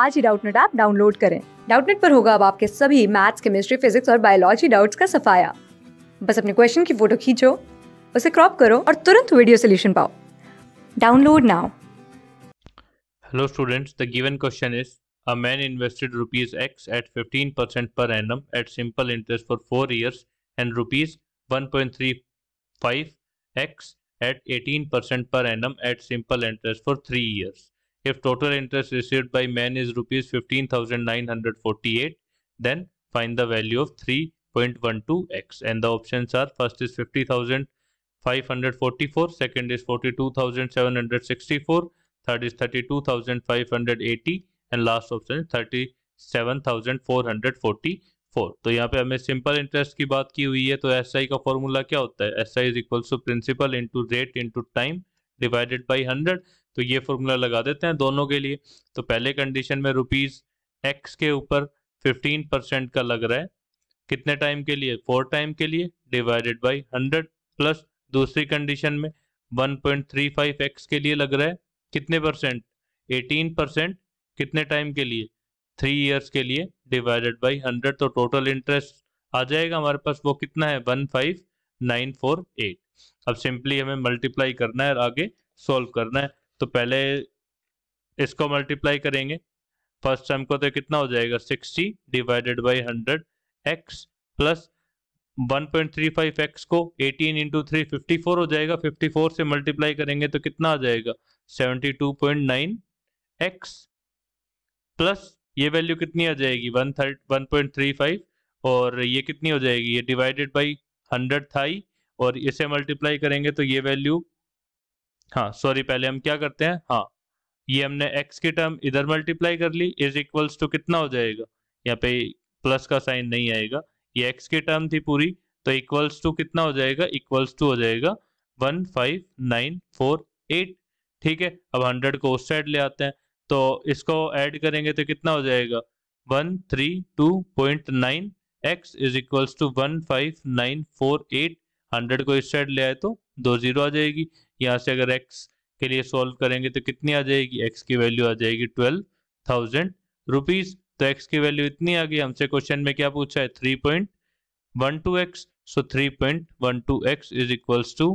आज ही Doubtnut app download करें डाउटनेट पर होगा अब आपके सभी मैथ्स केमिस्ट्री फिजिक्स और बायोलॉजी डाउट्स का सफाया बस अपने क्वेश्चन की फोटो खींचो उसे क्रॉप करो और तुरंत वीडियो सोल्यूशन पाओ download now hello students the given question is A man invested rupees X at 15% per annum at simple interest for 4 years and rupees 1.35 X at 18% per annum at simple interest for three years. If total interest received by man is rupees 15,948, then find the value of 3.12x. And the options are first is 50,544, second is 42,764, third is 32,580, and last option is 37,440 four तो यहाँ पे हमें simple interest की बात की हुई है तो एस SI का फॉर्मूला क्या होता है S I is equals to principal into rate into time divided by hundred तो ये फॉर्मूला लगा देते हैं दोनों के लिए तो पहले कंडीशन में रुपीज़ एक्स के ऊपर फिफ्टीन परसेंट का लग रहा है कितने टाइम के लिए फोर टाइम के लिए डिवाइडेड बाई हंड्रेड प्लस दूसरी कंडीशन में one point three five x के लिए लग रहा है कितने परसेंट एटीन परसेंट कितने टाइम के लिए थ्री ईयर्स के लिए डिवाइडेड बाई हंड्रेड तो टोटल इंटरेस्ट आ जाएगा हमारे पास वो कितना है one five nine four eight अब सिंपली हमें मल्टीप्लाई करना है और आगे सॉल्व करना है तो पहले इसको मल्टीप्लाई करेंगे फर्स्ट टर्म को तो कितना हो जाएगा 60 divided by 100 x plus 1.35 x को 18 इंटू थ्री फिफ्टी हो जाएगा 54 से मल्टीप्लाई करेंगे तो कितना आ जाएगा 72.9 एक्स प्लस ये वैल्यू कितनी आ जाएगी वन थर्ट और ये कितनी हो जाएगी ये डिवाइडेड बाई हंड्रेड था ही और इसे मल्टीप्लाई करेंगे तो ये वैल्यू हाँ सॉरी पहले हम क्या करते हैं हाँ ये हमने x की टर्म इधर मल्टीप्लाई कर ली इज इक्वल्स टू कितना हो जाएगा यहाँ पे प्लस का साइन नहीं आएगा ये x की टर्म थी पूरी तो इक्वल्स टू कितना हो जाएगा इक्वल्स टू हो जाएगा one five nine four eight ठीक है अब हंड्रेड को उस साइड ले आते हैं तो इसको ऐड करेंगे तो कितना हो जाएगा one three two point nine x is equals to one five nine four eight hundred को इस साइड ले आए तो दो जीरो आ जाएगी यहाँ से अगर एक्स के लिए सॉल्व करेंगे तो कितनी आ जाएगी एक्स की वैल्यू आ जाएगी ट्वेल्व थाउजेंड रुपीज तो एक्स की वैल्यू इतनी आ गई हमसे क्वेश्चन में क्या पूछा है three point one two x so three point one two x is equals to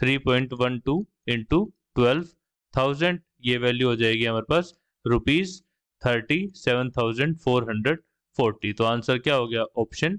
three point one two into twelve thousand ये वैल्यू हो जाएगी हमारे पास rupees thirty seven thousand four hundred forty तो आंसर क्या हो गया ऑप्शन